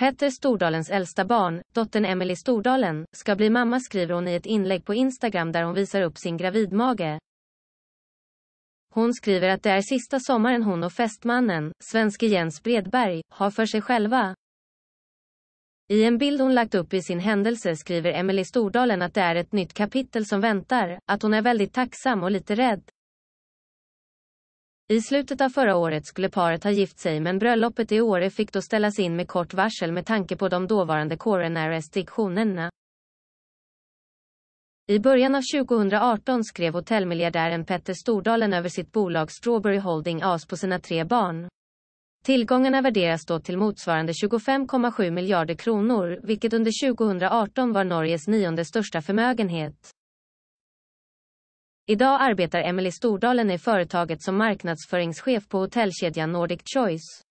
Petter Stordalens äldsta barn, dottern Emily Stordalen, ska bli mamma skriver hon i ett inlägg på Instagram där hon visar upp sin gravidmage. Hon skriver att det är sista sommaren hon och fästmannen, svenske Jens Bredberg, har för sig själva. I en bild hon lagt upp i sin händelse skriver Emily Stordalen att det är ett nytt kapitel som väntar, att hon är väldigt tacksam och lite rädd. I slutet av förra året skulle paret ha gift sig men bröllopet i Åre fick då ställas in med kort varsel med tanke på de dåvarande coronarestriktionerna. I början av 2018 skrev hotellmiljardären Petter Stordalen över sitt bolag Strawberry Holding AS på sina tre barn. Tillgångarna värderas då till motsvarande 25,7 miljarder kronor, vilket under 2018 var Norges nionde största förmögenhet. Idag arbetar Emily Stordalen i företaget som marknadsföringschef på hotellkedjan Nordic Choice.